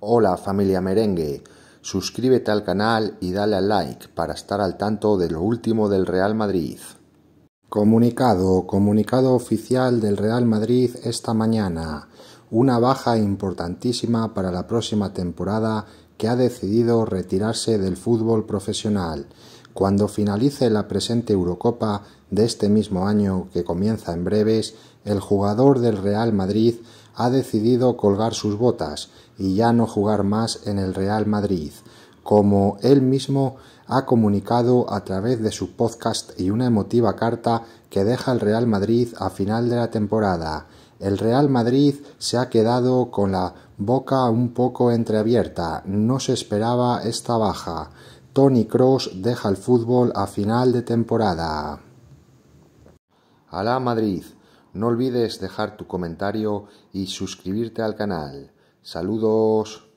Hola familia merengue, suscríbete al canal y dale al like para estar al tanto de lo último del Real Madrid. Comunicado, comunicado oficial del Real Madrid esta mañana. Una baja importantísima para la próxima temporada que ha decidido retirarse del fútbol profesional. Cuando finalice la presente Eurocopa de este mismo año que comienza en breves, el jugador del Real Madrid ha decidido colgar sus botas y ya no jugar más en el Real Madrid, como él mismo ha comunicado a través de su podcast y una emotiva carta que deja el Real Madrid a final de la temporada. El Real Madrid se ha quedado con la boca un poco entreabierta, no se esperaba esta baja. Tony Cross deja el fútbol a final de temporada. Alá Madrid, no olvides dejar tu comentario y suscribirte al canal. Saludos.